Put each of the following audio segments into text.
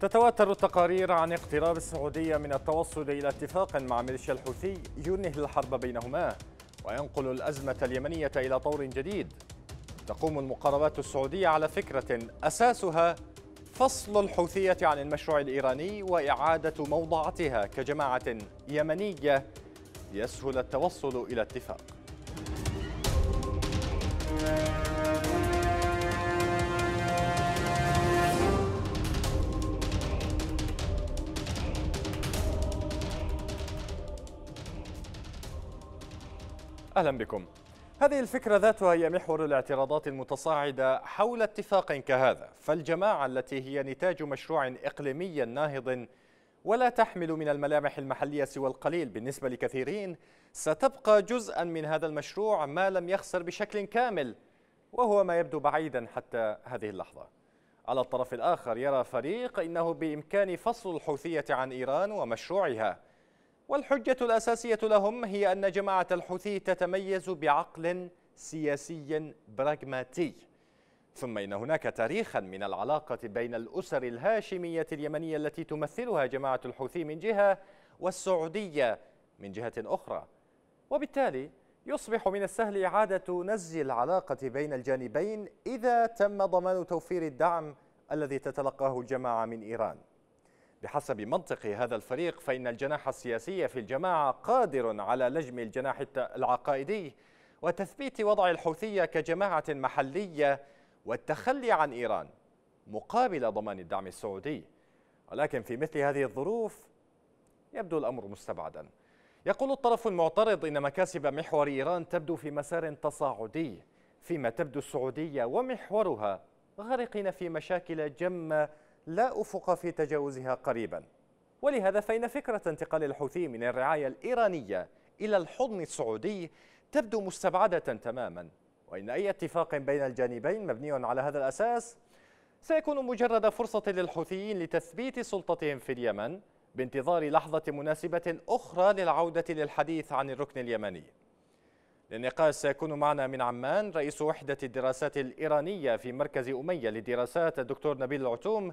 تتواتر التقارير عن اقتراب السعودية من التوصل إلى اتفاق مع ميليشيا الحوثي ينهي الحرب بينهما وينقل الأزمة اليمنية إلى طور جديد تقوم المقاربات السعودية على فكرة أساسها فصل الحوثية عن المشروع الإيراني وإعادة موضعتها كجماعة يمنية ليسهل التوصل إلى اتفاق أهلا بكم هذه الفكرة ذاتها هي محور الاعتراضات المتصاعدة حول اتفاق كهذا فالجماعة التي هي نتاج مشروع إقليمي ناهض ولا تحمل من الملامح المحلية سوى القليل بالنسبة لكثيرين ستبقى جزءا من هذا المشروع ما لم يخسر بشكل كامل وهو ما يبدو بعيدا حتى هذه اللحظة على الطرف الآخر يرى فريق إنه بإمكان فصل الحوثية عن إيران ومشروعها والحجة الأساسية لهم هي أن جماعة الحوثي تتميز بعقل سياسي براغماتي ثم إن هناك تاريخا من العلاقة بين الأسر الهاشمية اليمنية التي تمثلها جماعة الحوثي من جهة والسعودية من جهة أخرى وبالتالي يصبح من السهل إعادة نزع العلاقة بين الجانبين إذا تم ضمان توفير الدعم الذي تتلقاه الجماعة من إيران بحسب منطق هذا الفريق فإن الجناح السياسي في الجماعة قادر على لجم الجناح العقائدي وتثبيت وضع الحوثية كجماعة محلية والتخلي عن إيران مقابل ضمان الدعم السعودي ولكن في مثل هذه الظروف يبدو الأمر مستبعدا يقول الطرف المعترض إن مكاسب محور إيران تبدو في مسار تصاعدي فيما تبدو السعودية ومحورها غارقين في مشاكل جمة لا أفق في تجاوزها قريبا ولهذا فإن فكرة انتقال الحوثي من الرعاية الإيرانية إلى الحضن السعودي تبدو مستبعدة تماما وإن أي اتفاق بين الجانبين مبني على هذا الأساس سيكون مجرد فرصة للحوثيين لتثبيت سلطتهم في اليمن بانتظار لحظة مناسبة أخرى للعودة للحديث عن الركن اليمني للنقاش سيكون معنا من عمان رئيس وحدة الدراسات الإيرانية في مركز أمية للدراسات الدكتور نبيل العتوم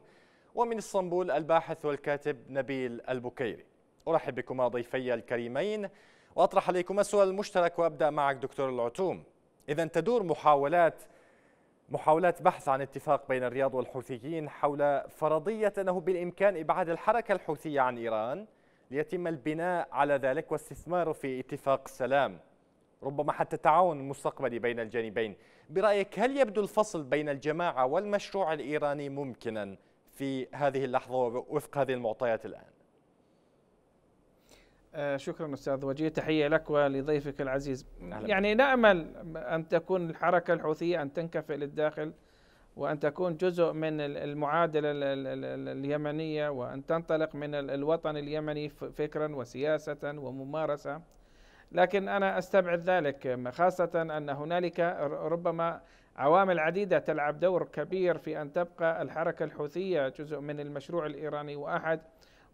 ومن اسطنبول الباحث والكاتب نبيل البكيري أرحب بكما ضيفي الكريمين وأطرح عليكم السؤال المشترك وأبدأ معك دكتور العتوم إذا تدور محاولات محاولات بحث عن اتفاق بين الرياض والحوثيين حول فرضية أنه بالإمكان إبعاد الحركة الحوثية عن إيران ليتم البناء على ذلك واستثماره في اتفاق السلام ربما حتى تعاون مستقبلي بين الجانبين برأيك هل يبدو الفصل بين الجماعة والمشروع الإيراني ممكنا في هذه اللحظة وفق هذه المعطيات الآن آه، شكرا استاذ وجيه تحيه لك ولضيفك العزيز أهلا. يعني نامل ان تكون الحركه الحوثيه ان تنكفئ للداخل وان تكون جزء من المعادله اليمنيه وان تنطلق من الوطن اليمني فكرا وسياسه وممارسه لكن انا استبعد ذلك خاصه ان هنالك ربما عوامل عديدة تلعب دور كبير في أن تبقى الحركة الحوثية جزء من المشروع الإيراني وأحد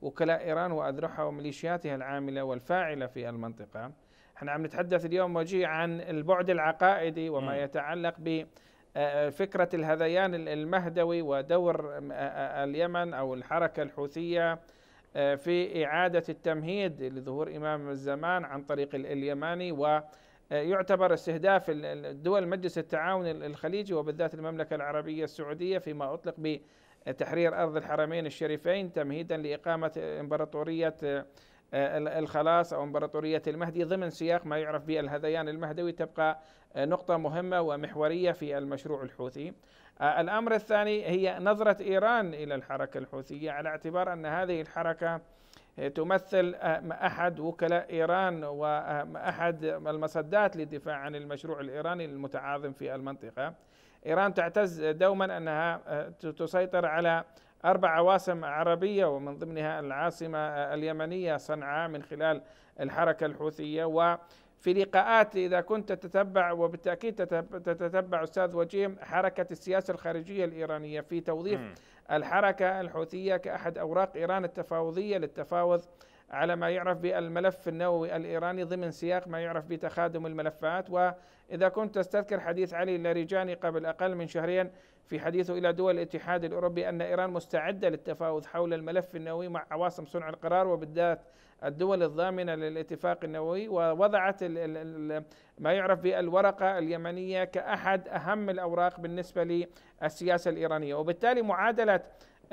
وكلاء إيران وأذرعها وميليشياتها العاملة والفاعلة في المنطقة احنا عم نتحدث اليوم وجيه عن البعد العقائدي وما يتعلق ب آه، آه، فكرة الهذيان المهدوي ودور آه، اليمن أو الحركة الحوثية في إعادة التمهيد لظهور إمام الزمان عن طريق اليماني و يعتبر استهداف دول مجلس التعاون الخليجي وبالذات المملكة العربية السعودية فيما أطلق بتحرير أرض الحرمين الشريفين تمهيدا لإقامة إمبراطورية آه، الخلاص أو إمبراطورية المهدي ضمن سياق ما يعرف بالهذيان المهدوي تبقى آه، نقطة مهمة ومحورية في المشروع الحوثي آه، الأمر الثاني هي نظرة إيران إلى الحركة الحوثية على اعتبار أن هذه الحركة آه، تمثل آه، أحد وكلاء إيران وأحد آه، المصدات للدفاع عن المشروع الإيراني المتعاظم في المنطقة إيران تعتز دوما أنها تسيطر على أربع عواصم عربية ومن ضمنها العاصمة اليمنية صنعاء من خلال الحركة الحوثية و في لقاءات إذا كنت تتبع وبالتأكيد تتبع أستاذ وجيم حركة السياسة الخارجية الإيرانية في توظيف م. الحركة الحوثية كأحد أوراق إيران التفاوضية للتفاوض على ما يعرف بالملف النووي الإيراني ضمن سياق ما يعرف بتخادم الملفات وإذا كنت تستذكر حديث علي اللاريجاني قبل أقل من شهرين في حديثه إلى دول الاتحاد الأوروبي أن إيران مستعدة للتفاوض حول الملف النووي مع عواصم صنع القرار وبالذات الدول الضامنة للاتفاق النووي ووضعت ما يعرف بالورقة اليمنية كأحد أهم الأوراق بالنسبة للسياسة الإيرانية وبالتالي معادلة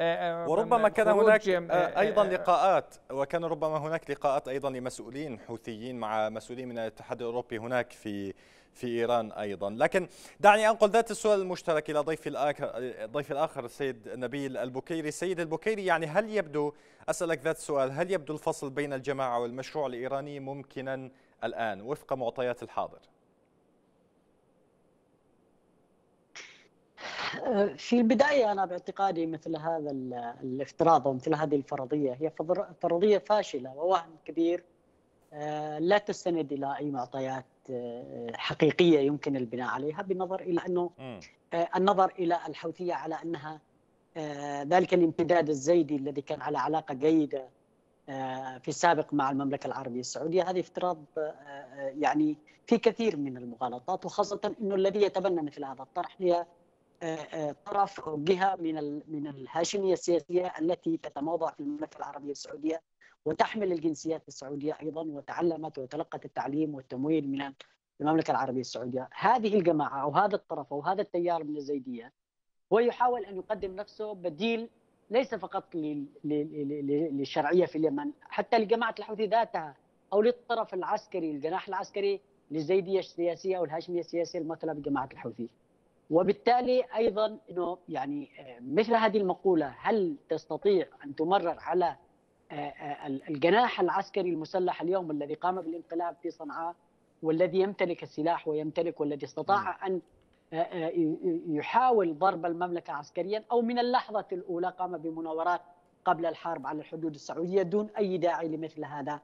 آه، آه، وربما كان هناك آه، ايضا لقاءات وكان ربما هناك لقاءات ايضا لمسؤولين حوثيين مع مسؤولين من الاتحاد الاوروبي هناك في في إيران أيضا لكن دعني أنقل ذات السؤال المشترك إلى ضيف الآخر, ضيف الآخر السيد نبيل البكيري سيد البكيري يعني هل يبدو أسألك ذات السؤال هل يبدو الفصل بين الجماعة والمشروع الإيراني ممكنا الآن وفق معطيات الحاضر في البداية أنا باعتقادي مثل هذا الافتراض ومثل هذه الفرضية هي فرضية فاشلة ووهم كبير آه، لا تستند إلى أي معطيات حقيقيه يمكن البناء عليها بالنظر الى انه آه، النظر الى الحوثيه على انها آه، ذلك الامتداد الزيدي الذي كان على علاقه جيده آه، في السابق مع المملكه العربيه السعوديه هذه افتراض يعني في كثير من المغالطات وخاصه انه الذي يتبنى مثل هذا الطرح هي طرف او جهه من من الهاشميه السياسيه التي تتموضع في المملكه العربيه السعوديه وتحمل الجنسيات السعوديه ايضا وتعلمت وتلقت التعليم والتمويل من المملكه العربيه السعوديه، هذه الجماعه او هذا الطرف او هذا التيار من الزيديه هو يحاول ان يقدم نفسه بديل ليس فقط للشرعيه في اليمن، حتى لجماعه الحوثي ذاتها او للطرف العسكري الجناح العسكري للزيديه السياسيه او الهاشميه السياسيه الممثله بجماعه الحوثي. وبالتالي ايضا انه يعني آه، مثل هذه المقوله هل تستطيع ان تمرر على الجناح العسكري المسلح اليوم الذي قام بالانقلاب في صنعاء والذي يمتلك السلاح ويمتلك والذي استطاع ان يحاول ضرب المملكه عسكريا او من اللحظه الاولى قام بمناورات قبل الحرب على الحدود السعوديه دون اي داعي لمثل هذا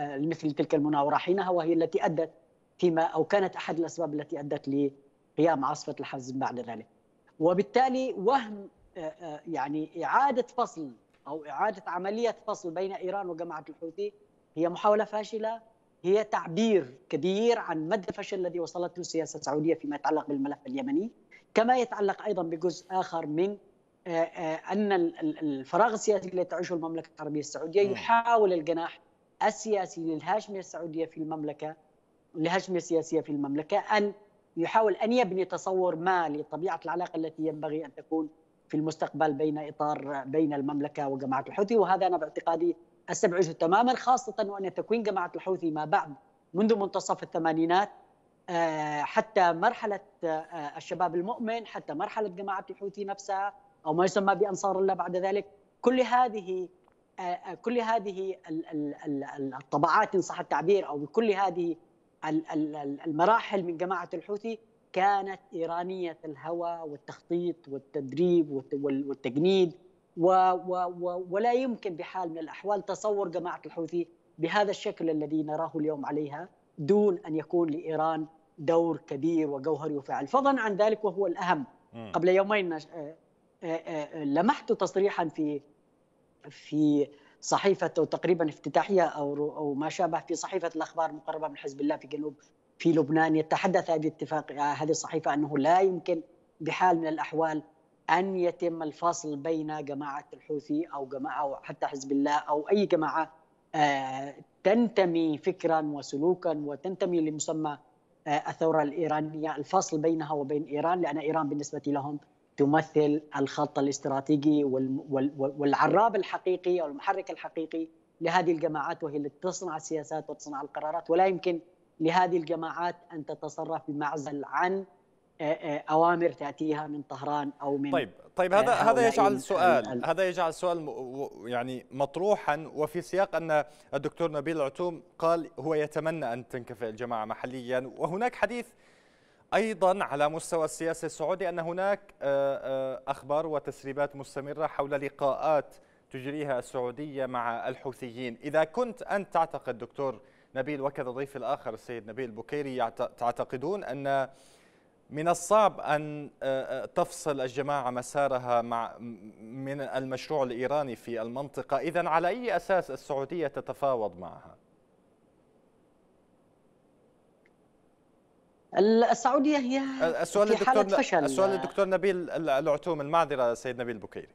مثل تلك المناوره حينها وهي التي ادت فيما او كانت احد الاسباب التي ادت لقيام عاصفه الحزم بعد ذلك. وبالتالي وهم يعني اعاده فصل أو إعادة عملية فصل بين إيران وجماعة الحوثي هي محاولة فاشلة هي تعبير كبير عن مدى الفشل الذي وصلته السياسة السعودية فيما يتعلق بالملف اليمني كما يتعلق أيضا بجزء آخر من آه، آه، أن الفراغ السياسي الذي تعيشه المملكة العربية السعودية يحاول الجناح السياسي للهاشمية السعودية في المملكة للهاشمية السياسية في المملكة أن يحاول أن يبني تصور ما لطبيعة العلاقة التي ينبغي أن تكون في المستقبل بين اطار بين المملكه وجماعه الحوثي وهذا انا باعتقادي استبعده تماما خاصه وان تكوين جماعه الحوثي ما بعد منذ منتصف الثمانينات آه، حتى مرحله آه، الشباب المؤمن حتى مرحله جماعه الحوثي نفسها او ما يسمى بانصار الله بعد ذلك كل هذه آه، كل هذه الطبعات ان صح التعبير او بكل هذه المراحل من جماعه الحوثي كانت إيرانية الهوى والتخطيط والتدريب والتجنيد و و و ولا يمكن بحال من الأحوال تصور جماعة الحوثي بهذا الشكل الذي نراه اليوم عليها دون أن يكون لإيران دور كبير وجوهري وفعل فضلا عن ذلك وهو الأهم قبل يومين آه، آه، آه، لمحت تصريحا في في صحيفة أو تقريبا افتتاحية أو أو ما شابه في صحيفة الأخبار المقربة من حزب الله في جنوب في لبنان يتحدث آه، هذه الاتفاق هذه الصحيفة أنه لا يمكن بحال من الأحوال أن يتم الفصل بين جماعة الحوثي أو جماعة أو حتى حزب الله أو أي جماعة آه، تنتمي فكرا وسلوكا وتنتمي لمسمى آه، الثورة الإيرانية الفصل بينها وبين إيران لأن إيران بالنسبة لهم تمثل الخط الاستراتيجي والعراب الحقيقي أو المحرك الحقيقي لهذه الجماعات وهي التي تصنع السياسات وتصنع القرارات ولا يمكن لهذه الجماعات ان تتصرف بمعزل عن آه، آه، اوامر تاتيها من طهران او من طيب طيب هذا آه، هذا يجعل سؤال هذا يجعل سؤال يعني مطروحا وفي سياق ان الدكتور نبيل العتوم قال هو يتمنى ان تنكفئ الجماعه محليا وهناك حديث ايضا على مستوى السياسه السعودي ان هناك اخبار وتسريبات مستمره حول لقاءات تجريها السعوديه مع الحوثيين اذا كنت انت تعتقد دكتور نبيل وكذا ضيف الآخر السيد نبيل بكيري تعتقدون أن من الصعب أن آه، آه، تفصل الجماعة مسارها مع من المشروع الإيراني في المنطقة إذا على أي أساس السعودية تتفاوض معها؟ السعودية هي السؤال في حالة فشل السؤال الدكتور نبيل العتوم المعذرة سيد نبيل بكيري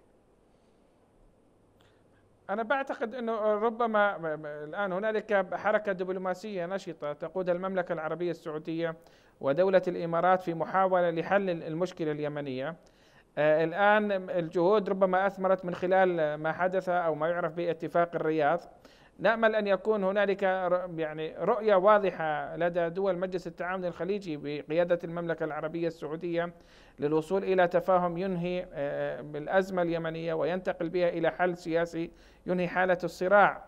أنا بعتقد أنه ربما الآن هنالك حركة دبلوماسية نشطة تقودها المملكة العربية السعودية ودولة الإمارات في محاولة لحل المشكلة اليمنية آه، الآن الجهود ربما أثمرت من خلال ما حدث أو ما يعرف باتفاق الرياض نامل ان يكون هنالك يعني رؤيه واضحه لدى دول مجلس التعاون الخليجي بقياده المملكه العربيه السعوديه للوصول الى تفاهم ينهي آه، بالازمه اليمنيه وينتقل بها الى حل سياسي ينهي حاله الصراع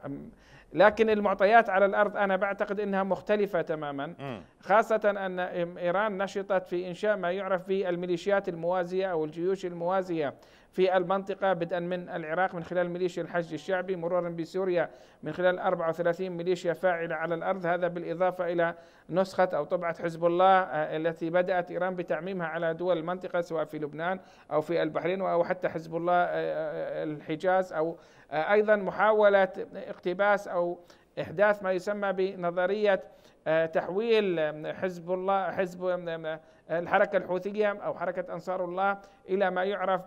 لكن المعطيات على الارض انا بعتقد انها مختلفه تماما خاصه ان ايران نشطت في انشاء ما يعرف بالميليشيات الموازيه او الجيوش الموازيه في المنطقة بدءا من العراق من خلال ميليشيا الحشد الشعبي مرورا بسوريا من خلال 34 ميليشيا فاعلة على الأرض هذا بالإضافة إلى نسخة أو طبعة حزب الله آه، التي بدأت إيران بتعميمها على دول المنطقة سواء في لبنان أو في البحرين أو حتى حزب الله آه، آه، الحجاز أو أيضا محاولة اقتباس أو إحداث ما يسمى بنظرية آه، تحويل حزب الله حزب الحركه الحوثيه او حركه انصار الله الى ما يعرف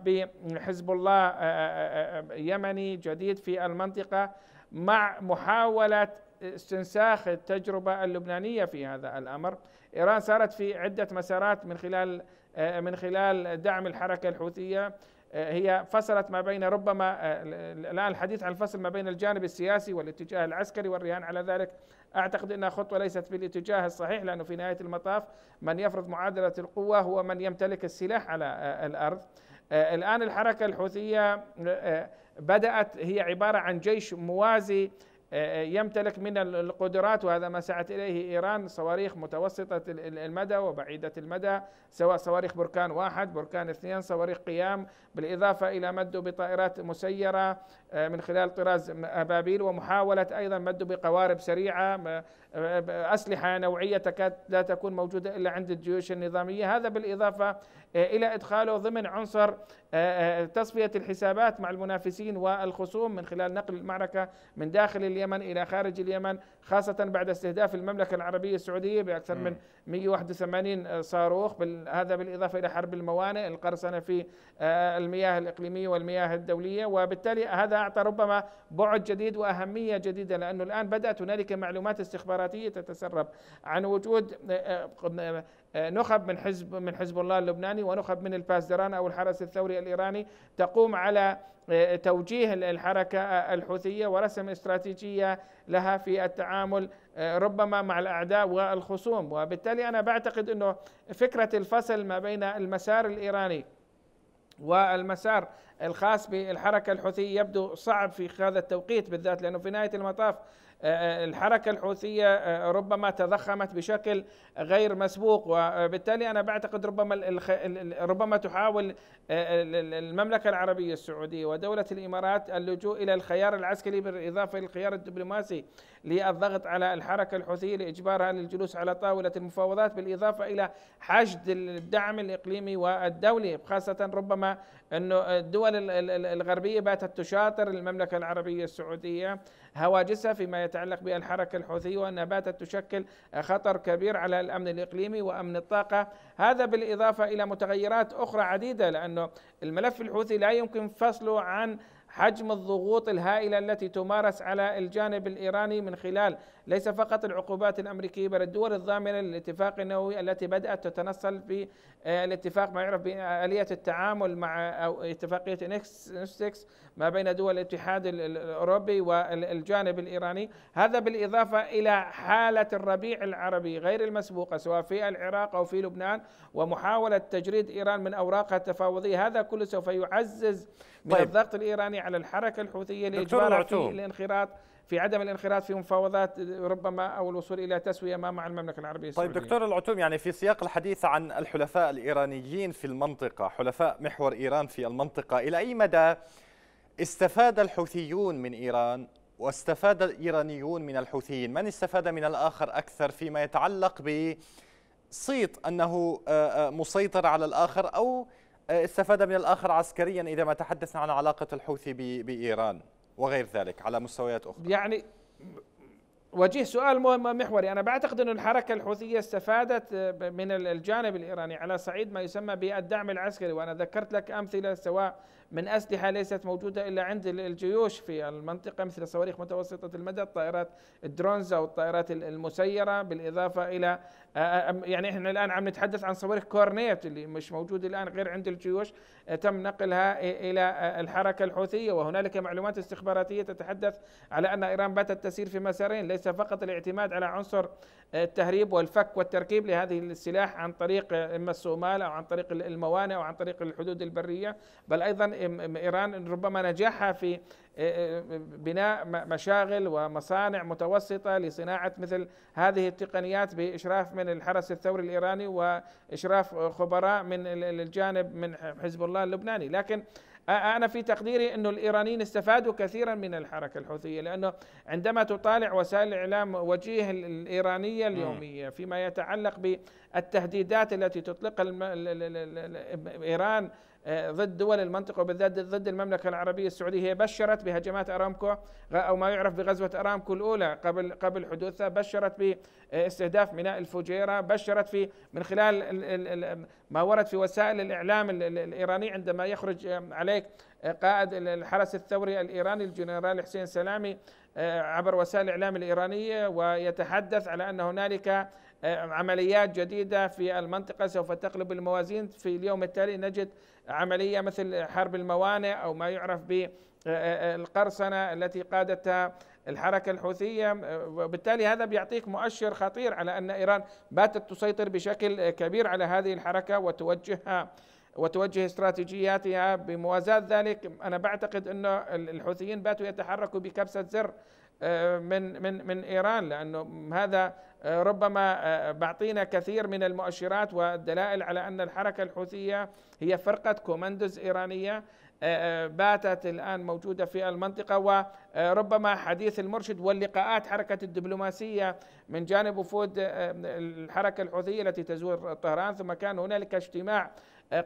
بحزب الله آه، آه، يمني جديد في المنطقه مع محاوله استنساخ التجربه اللبنانيه في هذا الامر ايران صارت في عده مسارات من خلال من خلال دعم الحركه الحوثيه هي فصلت ما بين ربما الان الحديث عن الفصل ما بين الجانب السياسي والاتجاه العسكري والرهان على ذلك اعتقد انها خطوه ليست بالاتجاه الصحيح لانه في نهايه المطاف من يفرض معادله القوه هو من يمتلك السلاح على آه، الارض آه، الان الحركه الحوثيه آه، بدات هي عباره عن جيش موازي يمتلك من القدرات وهذا ما سعت اليه ايران صواريخ متوسطه المدى وبعيده المدى سواء صواريخ بركان واحد، بركان اثنين، صواريخ قيام بالاضافه الى مده بطائرات مسيره آه، من خلال طراز ابابيل ومحاوله ايضا مده بقوارب سريعه آه، اسلحه نوعيه تكاد لا تكون موجوده الا عند الجيوش النظاميه، هذا بالاضافه آه، إلى إدخاله ضمن عنصر آه، آه، تصفية الحسابات مع المنافسين والخصوم من خلال نقل المعركة من داخل اليمن إلى خارج اليمن خاصة بعد استهداف المملكة العربية السعودية بأكثر من 181 آه، صاروخ هذا بالإضافة إلى حرب الموانئ القرصنة في آه، المياه الإقليمية والمياه الدولية وبالتالي هذا أعطى ربما بعد جديد وأهمية جديدة لأنه الآن بدأت هنالك معلومات استخباراتية تتسرب عن وجود آه، نخب من حزب من حزب الله اللبناني ونخب من البازدران او الحرس الثوري الايراني تقوم على توجيه الحركه الحوثيه ورسم استراتيجيه لها في التعامل آه، ربما مع الأعداء والخصوم وبالتالي أنا بعتقد أنه فكرة الفصل ما بين المسار الإيراني والمسار الخاص بالحركة الحوثية يبدو صعب في هذا التوقيت بالذات لأنه في نهاية المطاف آه، آه، الحركة الحوثية آه، ربما تضخمت بشكل غير مسبوق وبالتالي أنا بعتقد ربما ربما تحاول المملكة العربية السعودية ودولة الإمارات اللجوء إلى الخيار العسكري بالإضافة إلى الخيار الدبلوماسي للضغط على الحركة الحوثية لإجبارها للجلوس على طاولة المفاوضات بالإضافة إلى حشد الدعم الإقليمي والدولي خاصة ربما انه الدول الغربيه باتت تشاطر المملكه العربيه السعوديه هواجسها فيما يتعلق بالحركه الحوثيه وانها باتت تشكل خطر كبير على الامن الاقليمي وامن الطاقه، هذا بالاضافه الى متغيرات اخرى عديده لانه الملف الحوثي لا يمكن فصله عن حجم الضغوط الهائله التي تمارس على الجانب الايراني من خلال ليس فقط العقوبات الامريكيه بل الدول الضامنه للاتفاق النووي التي بدات تتنصل في آه، الاتفاق ما يعرف باليه آه، التعامل مع او اتفاقيه نكس ما بين دول الاتحاد الاوروبي والجانب الايراني، هذا بالاضافه الى حاله الربيع العربي غير المسبوقه سواء في العراق او في لبنان ومحاوله تجريد ايران من اوراقها التفاوضيه، هذا كله سوف يعزز من طيب. الضغط الإيراني على الحركة الحوثية لاجبار الانخراط في عدم الانخراط في مفاوضات ربما او الوصول الى تسويه ما مع المملكه العربيه طيب، السعوديه. طيب دكتور العتوم يعني في سياق الحديث عن الحلفاء الايرانيين في المنطقه، حلفاء محور ايران في المنطقه، الى اي مدى استفاد الحوثيون من ايران واستفاد الايرانيون من الحوثيين، من استفاد من الاخر اكثر فيما يتعلق بصيت انه آه، آه، مسيطر على الاخر او استفاد من الآخر عسكريا إذا ما تحدثنا عن علاقة الحوثي بإيران وغير ذلك على مستويات أخرى يعني وجه سؤال مهم محوري أنا بعتقد أن الحركة الحوثية استفادت من الجانب الإيراني على صعيد ما يسمى بالدعم العسكري وأنا ذكرت لك أمثلة سواء من أسلحة ليست موجودة إلا عند الجيوش في المنطقة مثل صواريخ متوسطة المدى الطائرات الدرونز أو الطائرات المسيرة بالإضافة إلى آه، آه، يعني إحنا الآن عم نتحدث عن صواريخ كورنيت اللي مش موجود الآن غير عند الجيوش آه، تم نقلها إلى الحركة الحوثية وهنالك معلومات استخباراتية تتحدث على أن إيران باتت تسير في مسارين ليس فقط الاعتماد على عنصر التهريب والفك والتركيب لهذه السلاح عن طريق إما الصومال أو عن طريق الموانئ أو عن طريق الحدود البرية بل أيضا إيران ربما نجاحها في إيه، إيه، بناء مشاغل ومصانع متوسطة لصناعة مثل هذه التقنيات بإشراف من الحرس الثوري الإيراني وإشراف خبراء من الجانب من حزب الله اللبناني لكن أنا في تقديري أن الإيرانيين استفادوا كثيرا من الحركة الحوثية لأنه عندما تطالع وسائل الإعلام وجيه الإيرانية اليومية فيما يتعلق بالتهديدات التي تطلقها إيران آه، ضد دول المنطقة وبالذات ضد المملكة العربية السعودية هي بشرت بهجمات أرامكو أو ما يعرف بغزوة أرامكو الأولى قبل قبل حدوثها بشرت باستهداف آه، ميناء الفجيرة بشرت في من خلال ما ورد في وسائل الإعلام الإيراني عندما يخرج آه، عليك قائد الحرس الثوري الإيراني الجنرال حسين سلامي عبر وسائل الإعلام الإيرانية ويتحدث على أن هنالك آه، عمليات جديدة في المنطقة سوف تقلب الموازين في اليوم التالي نجد عملية مثل حرب الموانئ أو ما يعرف بالقرصنة آه، آه، التي قادتها الحركة الحوثية وبالتالي هذا بيعطيك مؤشر خطير على أن إيران باتت تسيطر بشكل كبير على هذه الحركة وتوجهها وتوجه استراتيجياتها بموازاة ذلك أنا بعتقد أن الحوثيين باتوا يتحركوا بكبسة زر من من من إيران لأنه هذا آه، ربما آه، بعطينا كثير من المؤشرات والدلائل على أن الحركة الحوثية هي فرقة كوماندوز إيرانية آه، باتت الآن موجودة في المنطقة وربما حديث المرشد واللقاءات حركة الدبلوماسية من جانب وفود الحركة الحوثية التي تزور طهران ثم كان هنالك اجتماع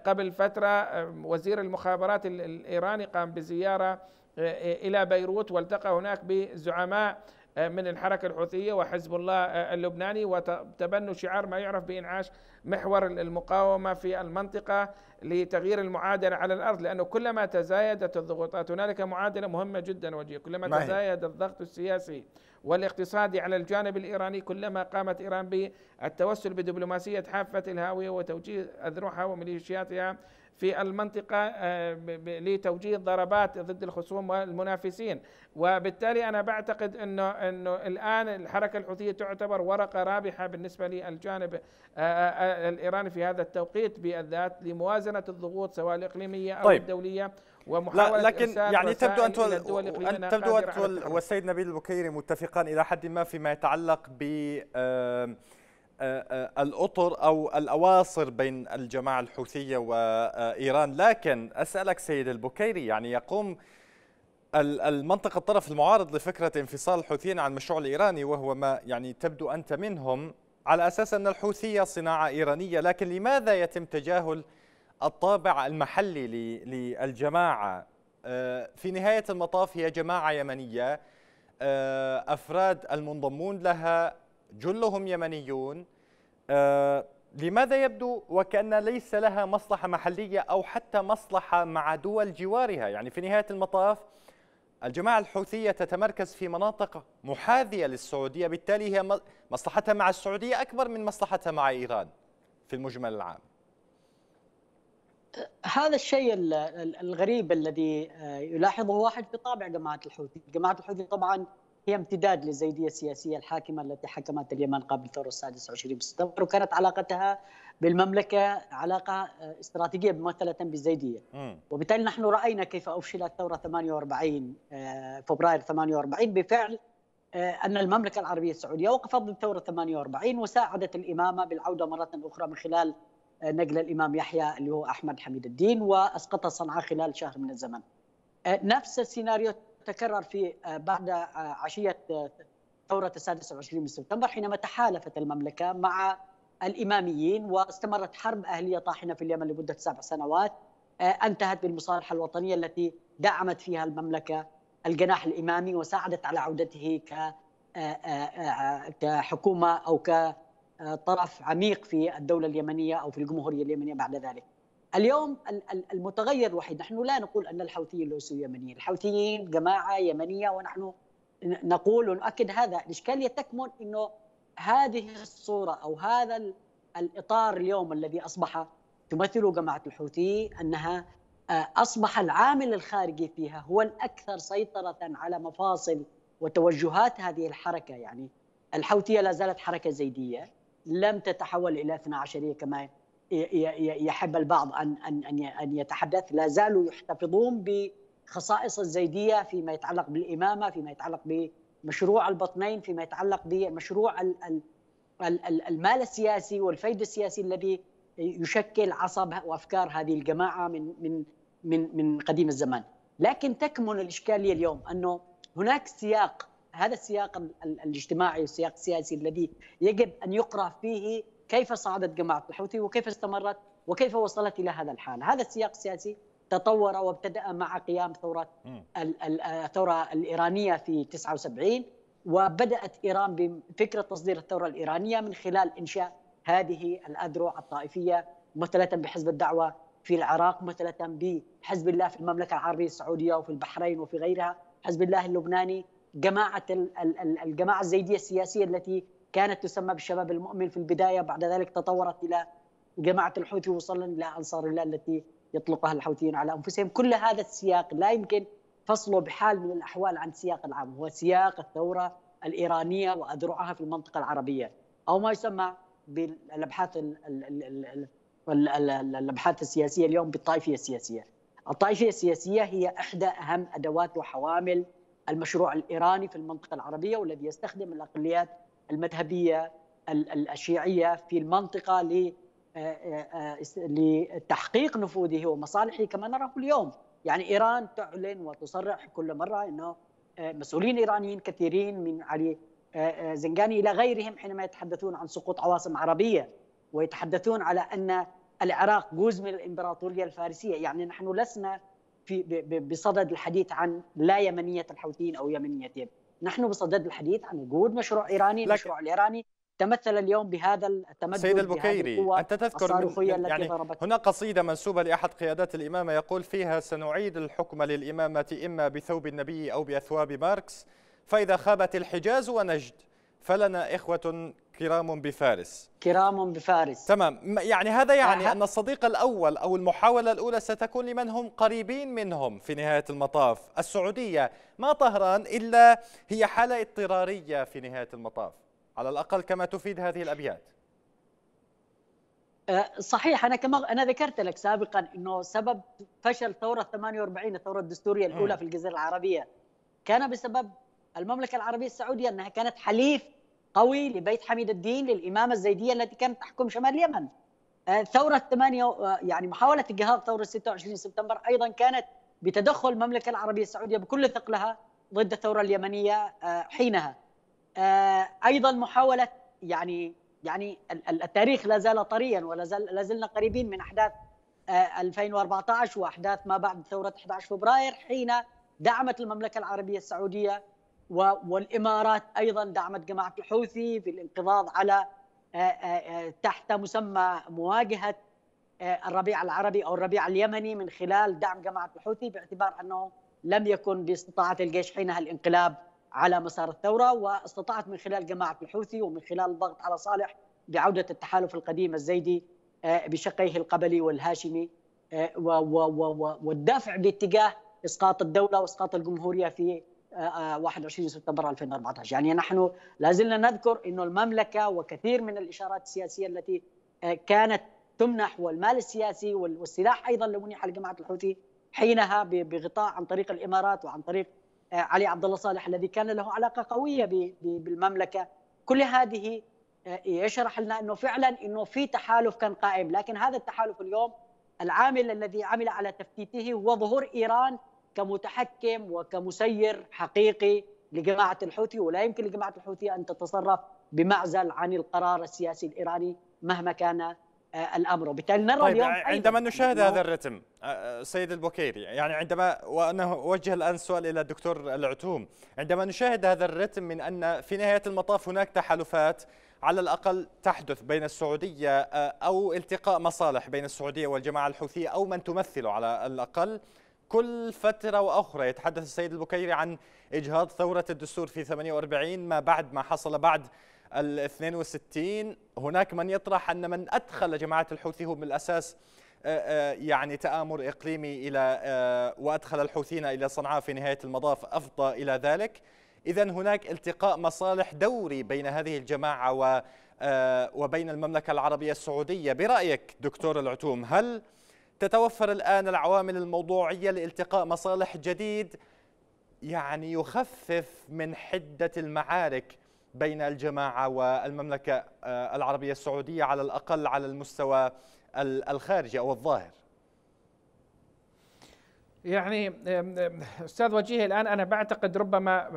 قبل فترة وزير المخابرات الإيراني قام بزيارة إلى بيروت والتقى هناك بزعماء آه، من الحركة الحوثية وحزب الله آه، اللبناني وتبنوا شعار ما يعرف بإنعاش محور المقاومة في المنطقة لتغيير المعادلة على الأرض لأنه كلما تزايدت الضغوطات هنالك معادلة مهمة جدا وجيه كلما تزايد الضغط السياسي والاقتصادي على الجانب الإيراني كلما قامت إيران بالتوسل بدبلوماسية حافة الهاوية وتوجيه أذرعها وميليشياتها في المنطقة آه، لتوجيه ضربات ضد الخصوم والمنافسين وبالتالي أنا بعتقد أنه, أنه الآن الحركة الحوثية تعتبر ورقة رابحة بالنسبة للجانب آه، آه، الإيراني في هذا التوقيت بالذات لموازنة الضغوط سواء الإقليمية أو طيب. الدولية ومحاولة لا لكن يعني تبدو أنت, أنت تبدو أنت والسيد نبيل البكيري متفقان إلى حد ما فيما يتعلق ب آه، آه، الأطر أو الأواصر بين الجماعة الحوثية وإيران لكن أسألك سيد البكيري يعني يقوم المنطقة الطرف المعارض لفكرة انفصال الحوثيين عن المشروع الإيراني وهو ما يعني تبدو أنت منهم على أساس أن الحوثية صناعة إيرانية لكن لماذا يتم تجاهل الطابع المحلي للجماعة آه، في نهاية المطاف هي جماعة يمنية أفراد المنضمون لها جلهم يمنيون آه، لماذا يبدو وكأن ليس لها مصلحة محلية أو حتى مصلحة مع دول جوارها يعني في نهاية المطاف الجماعة الحوثية تتمركز في مناطق محاذية للسعودية بالتالي هي مصلحتها مع السعودية أكبر من مصلحتها مع إيران في المجمل العام هذا الشيء الغريب الذي آه، يلاحظه واحد بطابع جماعة الحوثي جماعة الحوثي طبعا هي امتداد للزيديه السياسيه الحاكمه التي حكمت اليمن قبل ثوره وعشرين بسبتمبر وكانت علاقتها بالمملكه علاقه آه، استراتيجيه ممثله بالزيديه م. وبالتالي نحن راينا كيف افشلت ثوره 48 آه، فبراير 48 بفعل آه، ان المملكه العربيه السعوديه وقفت ضد ثوره 48 وساعدت الامامه بالعوده مره اخرى من خلال نقل الامام يحيى اللي هو احمد حميد الدين واسقطها صنعاء خلال شهر من الزمن نفس السيناريو تكرر في آه، بعد آه، عشية آه، ثورة السادس والعشرين من سبتمبر حينما تحالفت المملكة مع الإماميين واستمرت حرب أهلية طاحنة في اليمن لمدة سبع سنوات انتهت بالمصالحة الوطنية التي دعمت فيها المملكة الجناح الإمامي وساعدت على عودته كحكومة أو كطرف عميق في الدولة اليمنية أو في الجمهورية اليمنية بعد ذلك اليوم المتغير الوحيد نحن لا نقول ان الحوثيين ليسوا يمنيين، الحوثيين جماعه يمنيه ونحن نقول ونؤكد هذا، الاشكاليه تكمن انه هذه الصوره او هذا الاطار اليوم الذي اصبح تمثله جماعه الحوثي انها آه، اصبح العامل الخارجي فيها هو الاكثر سيطره على مفاصل وتوجهات هذه الحركه يعني الحوثيه لا زالت حركه زيديه لم تتحول الى 12 كما يحب البعض ان ان ان يتحدث لا زالوا يحتفظون بخصائص الزيديه فيما يتعلق بالامامه، فيما يتعلق بمشروع البطنين، فيما يتعلق بمشروع المال السياسي والفيد السياسي الذي يشكل عصب وافكار هذه الجماعه من من من من قديم الزمان، لكن تكمن الاشكاليه اليوم انه هناك سياق هذا السياق الاجتماعي والسياق السياسي الذي يجب ان يقرا فيه كيف صعدت جماعة الحوثي وكيف استمرت وكيف وصلت إلى هذا الحال هذا السياق السياسي تطور وابتدأ مع قيام ثورة الثورة آه، الإيرانية في 79 وبدأت إيران بفكرة تصدير الثورة الإيرانية من خلال إنشاء هذه الأذرع الطائفية مثله بحزب الدعوة في العراق مثله بحزب الله في المملكة العربية السعودية وفي البحرين وفي غيرها حزب الله اللبناني جماعة الجماعة الزيدية السياسية التي كانت تسمى بالشباب المؤمن في البدايه بعد ذلك تطورت الى جماعه الحوثي وصلا الى انصار الله التي يطلقها الحوثيين على انفسهم كل هذا السياق لا يمكن فصله بحال من الاحوال عن السياق العام هو سياق الثوره الايرانيه واذرعها في المنطقه العربيه او ما يسمى بالابحاث الابحاث السياسيه اليوم بالطائفيه السياسيه. الطائفيه السياسيه هي احدى اهم ادوات وحوامل المشروع الايراني في المنطقه العربيه والذي يستخدم الاقليات المذهبيه الشيعيه في المنطقه آه، آه، آه، لتحقيق نفوذه ومصالحه كما نراه اليوم يعني ايران تعلن وتصرح كل مره انه مسؤولين ايرانيين كثيرين من علي زنجاني الى غيرهم حينما يتحدثون عن سقوط عواصم عربيه ويتحدثون على ان العراق جزء من الامبراطوريه الفارسيه يعني نحن لسنا في بصدد الحديث عن لا يمنيه الحوثيين او يمنيتهم نحن بصدد الحديث عن وجود مشروع إيراني المشروع الإيراني تمثل اليوم بهذا التمدد سيد البكيري أنت تذكر من يعني هنا قصيدة منسوبة لأحد قيادات الإمامة يقول فيها سنعيد الحكم للإمامة إما بثوب النبي أو بأثواب ماركس فإذا خابت الحجاز ونجد فلنا إخوة كرام بفارس كرام بفارس تمام يعني هذا يعني أه، أن الصديق الأول أو المحاولة الأولى ستكون لمن هم قريبين منهم في نهاية المطاف السعودية ما طهران إلا هي حالة اضطرارية في نهاية المطاف على الأقل كما تفيد هذه الأبيات أه، صحيح انا كما انا ذكرت لك سابقا انه سبب فشل ثوره 48 الثوره الدستوريه الاولى م. في الجزيره العربيه كان بسبب المملكه العربيه السعوديه انها كانت حليف قوي لبيت حميد الدين للإمامة الزيدية التي كانت تحكم شمال اليمن آه، ثورة 8 آه، يعني محاولة الجهاد ثورة 26 سبتمبر أيضا كانت بتدخل المملكة العربية السعودية بكل ثقلها ضد الثورة اليمنية آه، حينها أيضا محاولة يعني يعني التاريخ لا زال طريا ولا زال لا زلنا قريبين من أحداث 2014 وأحداث ما بعد ثورة 11 فبراير حين دعمت المملكة العربية السعودية والامارات ايضا دعمت جماعه الحوثي في الانقضاض على آه، آه، آه، تحت مسمى مواجهه الربيع العربي او الربيع اليمني من خلال دعم جماعه الحوثي باعتبار انه لم يكن باستطاعه الجيش حينها الانقلاب على مسار الثوره واستطاعت من خلال جماعه الحوثي ومن خلال الضغط على صالح بعوده التحالف القديم الزيدي بشقيه القبلي والهاشمي والدافع باتجاه اسقاط الدوله واسقاط الجمهوريه في 21 سبتمبر 2014 يعني نحن لا زلنا نذكر أن المملكة وكثير من الإشارات السياسية التي آه، كانت تمنح والمال السياسي والسلاح أيضا لمنح لجماعة الحوثي حينها بغطاء عن طريق الإمارات وعن طريق آه، علي عبد الله صالح الذي كان له علاقة قوية بالمملكة كل هذه آه، يشرح إيه، لنا أنه فعلا أنه في تحالف كان قائم لكن هذا التحالف اليوم العامل الذي عمل على تفتيته هو ظهور إيران كمتحكم وكمسير حقيقي لجماعة الحوثي ولا يمكن لجماعة الحوثي أن تتصرف بمعزل عن القرار السياسي الإيراني مهما كان آه، الامر وبالتالي نرى طيب اليوم يعني عندما نشاهد هذا الرتم آه، آه، سيد البوكيري يعني عندما وانا اوجه الان سؤال الى الدكتور العتوم عندما نشاهد هذا الرتم من ان في نهايه المطاف هناك تحالفات على الاقل تحدث بين السعوديه او التقاء مصالح بين السعوديه والجماعه الحوثيه او من تمثله على الاقل كل فترة وأخرى يتحدث السيد البكيري عن إجهاض ثورة الدستور في 48 ما بعد ما حصل بعد ال 62 هناك من يطرح أن من أدخل جماعة الحوثي هم بالأساس الأساس آه، آه، يعني تآمر إقليمي إلى آه، وأدخل الحوثيين إلى صنعاء في نهاية المضاف أفضى إلى ذلك إذا هناك التقاء مصالح دوري بين هذه الجماعة و وبين المملكة العربية السعودية برأيك دكتور العتوم هل تتوفر الآن العوامل الموضوعية لالتقاء مصالح جديد يعني يخفف من حدة المعارك بين الجماعة والمملكة آه، العربية السعودية على الأقل على المستوى الخارجي أو الظاهر يعني استاذ وجيه الان انا بعتقد ربما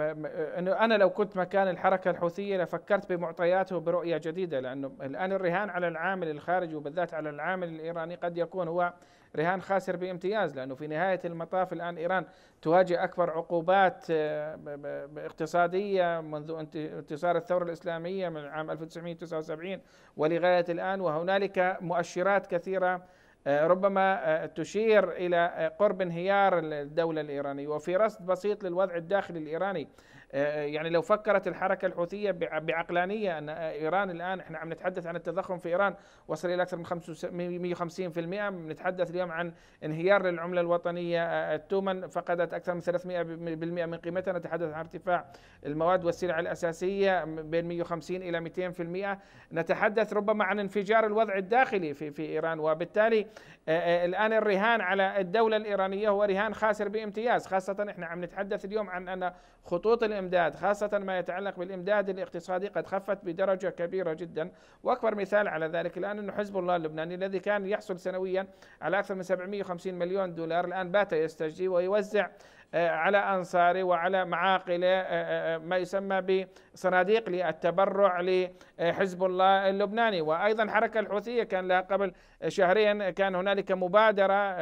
انه انا لو كنت مكان الحركه الحوثيه لفكرت بمعطياته برؤيه جديده لانه الان الرهان على العامل الخارجي وبالذات على العامل الايراني قد يكون هو رهان خاسر بامتياز لانه في نهايه المطاف الان ايران تواجه اكبر عقوبات آه، اقتصاديه منذ انتصار الثوره الاسلاميه من عام 1979 ولغايه الان وهنالك مؤشرات كثيره آه، ربما آه، تشير إلى آه، قرب انهيار الدولة الإيرانية وفي رصد بسيط للوضع الداخلي الإيراني يعني لو فكرت الحركة الحوثية بعقلانية أن إيران الآن إحنا عم نتحدث عن التضخم في إيران وصل إلى أكثر من 150% نتحدث اليوم عن انهيار للعملة الوطنية التومن فقدت أكثر من 300% من قيمتها نتحدث عن ارتفاع المواد والسلع الأساسية بين 150 إلى 200% نتحدث ربما عن انفجار الوضع الداخلي في, في إيران وبالتالي آه، آه، الان الرهان على الدوله الايرانيه هو رهان خاسر بامتياز خاصه احنا عم نتحدث اليوم عن ان خطوط الامداد خاصه ما يتعلق بالامداد الاقتصادي قد خفت بدرجه كبيره جدا واكبر مثال على ذلك الان انه حزب الله اللبناني الذي كان يحصل سنويا على اكثر من 750 مليون دولار الان بات يستجدي ويوزع آه، على أنصاره وعلى معاقله آه، آه، ما يسمى بصناديق للتبرع لحزب الله اللبناني وأيضا الحركة الحوثية كان لها قبل شهرين كان هنالك مبادرة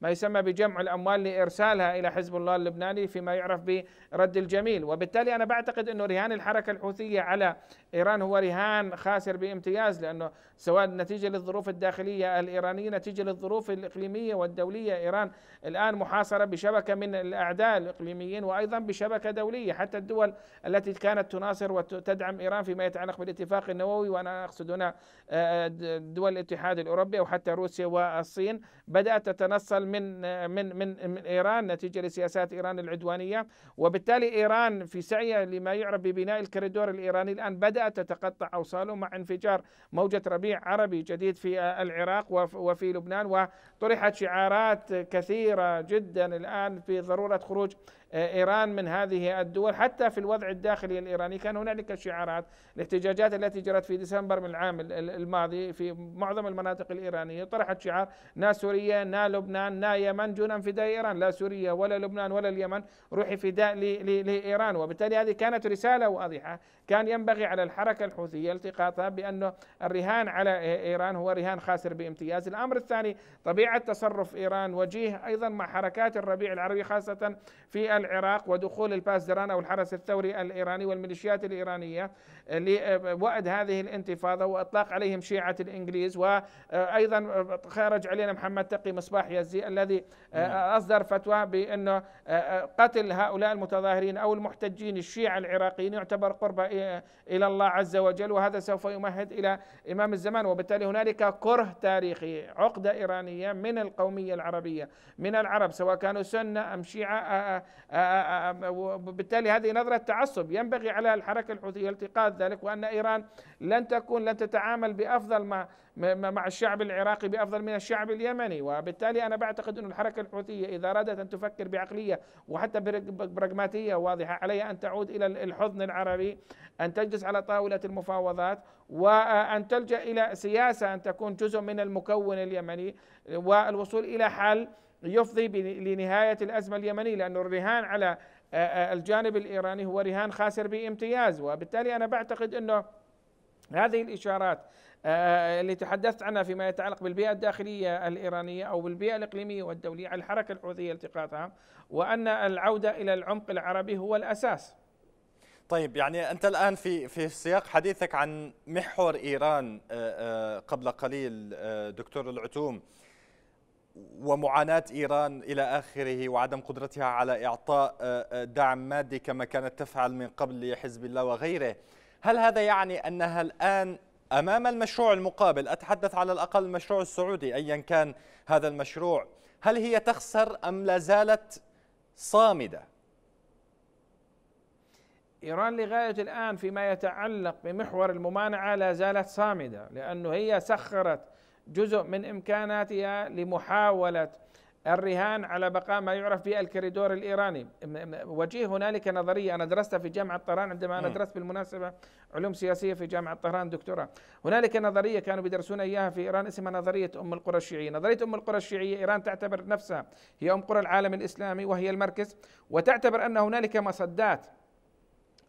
ما يسمى بجمع الأموال لإرسالها إلى حزب الله اللبناني فيما يعرف برد الجميل وبالتالي أنا بعتقد أنه رهان الحركة الحوثية على إيران هو رهان خاسر بامتياز لأنه سواء نتيجة للظروف الداخلية الإيرانية نتيجة للظروف الإقليمية والدولية إيران الآن محاصرة بشبكة من الأعداء الإقليميين وأيضا بشبكة دولية حتى الدول التي كانت تناصر وتدعم إيران فيما يتعلق بالاتفاق النووي وأنا أقصد هنا آه، آه، دول الاتحاد الأوروبي أو حتى روسيا والصين بدأت تتنصل تحصل من من من من ايران نتيجه لسياسات ايران العدوانيه وبالتالي ايران في سعيها لما يعرف ببناء الكريدور الايراني الان بدات تتقطع اوصاله مع انفجار موجه ربيع عربي جديد في العراق وفي لبنان وطرحت شعارات كثيره جدا الان في ضروره خروج آه، ايران من هذه الدول حتى في الوضع الداخلي الايراني كان هنالك شعارات الاحتجاجات التي جرت في ديسمبر من العام الماضي في معظم المناطق الايرانيه طرحت شعار نا سوريا نا لبنان نا يمن جونا فداء ايران لا سوريا ولا لبنان ولا اليمن روحي فداء لايران وبالتالي هذه كانت رساله واضحه كان ينبغي على الحركة الحوثية التقاطها بأنه الرهان على إيران هو رهان خاسر بامتياز الأمر الثاني طبيعة تصرف إيران وجيه أيضا مع حركات الربيع العربي خاصة في العراق ودخول البازدران أو الحرس الثوري الإيراني والميليشيات الإيرانية لوأد هذه الانتفاضة وإطلاق عليهم شيعة الإنجليز وأيضا خرج علينا محمد تقي مصباح يزي الذي نعم. أصدر فتوى بأنه قتل هؤلاء المتظاهرين أو المحتجين الشيعة العراقيين يعتبر قرب إلى الله عز وجل وهذا سوف يمهد إلى إمام الزمان وبالتالي هنالك كره تاريخي عقدة إيرانية من القومية العربية من العرب سواء كانوا سنة أم شيعة وبالتالي هذه نظرة تعصب ينبغي على الحركة الحوثية التقاط ذلك وأن إيران لن تكون لن تتعامل بأفضل ما مع الشعب العراقي بأفضل من الشعب اليمني وبالتالي أنا بعتقد أن الحركة الحوثية إذا أرادت أن تفكر بعقلية وحتى برغماتية واضحة عليها أن تعود إلى الحضن العربي أن تجلس على طاولة المفاوضات وأن تلجأ إلى سياسة أن تكون جزء من المكون اليمني والوصول إلى حل يفضي لنهاية الأزمة اليمنية لأن الرهان على الجانب الإيراني هو رهان خاسر بامتياز وبالتالي أنا بعتقد أنه هذه الإشارات آه، اللي تحدثت عنها فيما يتعلق بالبيئة الداخلية الإيرانية أو بالبيئة الإقليمية والدولية على الحركة الحوثية التقاطها وأن العودة إلى العمق العربي هو الأساس طيب يعني أنت الآن في في سياق حديثك عن محور إيران آه، آه، قبل قليل دكتور العتوم ومعاناة إيران إلى آخره وعدم قدرتها على إعطاء دعم مادي كما كانت تفعل من قبل لحزب الله وغيره هل هذا يعني أنها الآن أمام المشروع المقابل أتحدث على الأقل المشروع السعودي أيا كان هذا المشروع هل هي تخسر أم لا زالت صامدة؟ إيران لغاية الآن فيما يتعلق بمحور الممانعة لا زالت صامدة لأنه هي سخرت جزء من إمكاناتها لمحاولة الرهان على بقاء ما يعرف بالكريدور الايراني وجيه هنالك نظريه انا درستها في جامعه طهران عندما انا درست بالمناسبه علوم سياسيه في جامعه طهران دكتوراه هنالك نظريه كانوا بيدرسون اياها في ايران اسمها نظريه ام القرى الشيعيه نظريه ام القرى الشيعيه ايران تعتبر نفسها هي ام قرى العالم الاسلامي وهي المركز وتعتبر ان هنالك مصدات